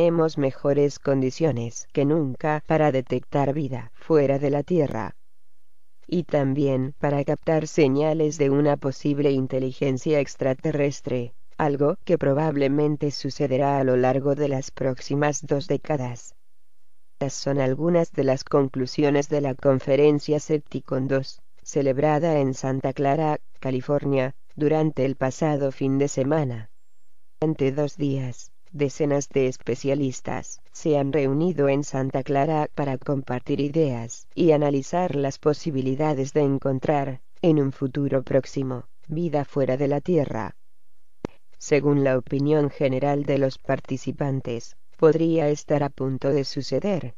Tenemos mejores condiciones que nunca para detectar vida fuera de la Tierra y también para captar señales de una posible inteligencia extraterrestre, algo que probablemente sucederá a lo largo de las próximas dos décadas. Estas son algunas de las conclusiones de la conferencia Septicon 2, celebrada en Santa Clara, California, durante el pasado fin de semana. Durante dos días, Decenas de especialistas se han reunido en Santa Clara para compartir ideas y analizar las posibilidades de encontrar, en un futuro próximo, vida fuera de la Tierra. Según la opinión general de los participantes, podría estar a punto de suceder.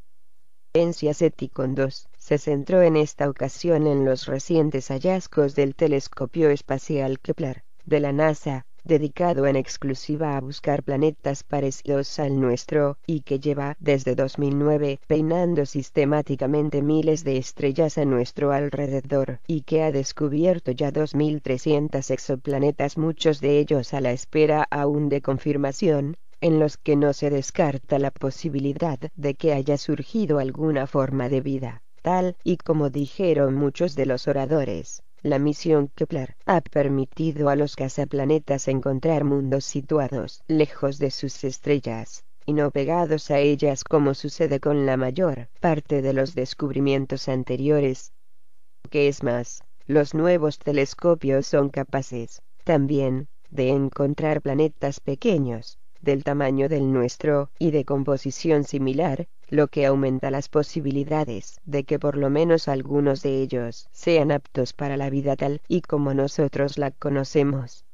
Ciencias 2, se centró en esta ocasión en los recientes hallazgos del telescopio espacial Kepler, de la NASA, dedicado en exclusiva a buscar planetas parecidos al nuestro, y que lleva desde 2009 peinando sistemáticamente miles de estrellas a nuestro alrededor, y que ha descubierto ya 2.300 exoplanetas, muchos de ellos a la espera aún de confirmación, en los que no se descarta la posibilidad de que haya surgido alguna forma de vida, tal y como dijeron muchos de los oradores. La misión Kepler ha permitido a los cazaplanetas encontrar mundos situados lejos de sus estrellas, y no pegados a ellas como sucede con la mayor parte de los descubrimientos anteriores. ¿Qué es más, los nuevos telescopios son capaces, también, de encontrar planetas pequeños, del tamaño del nuestro y de composición similar, lo que aumenta las posibilidades de que por lo menos algunos de ellos sean aptos para la vida tal y como nosotros la conocemos.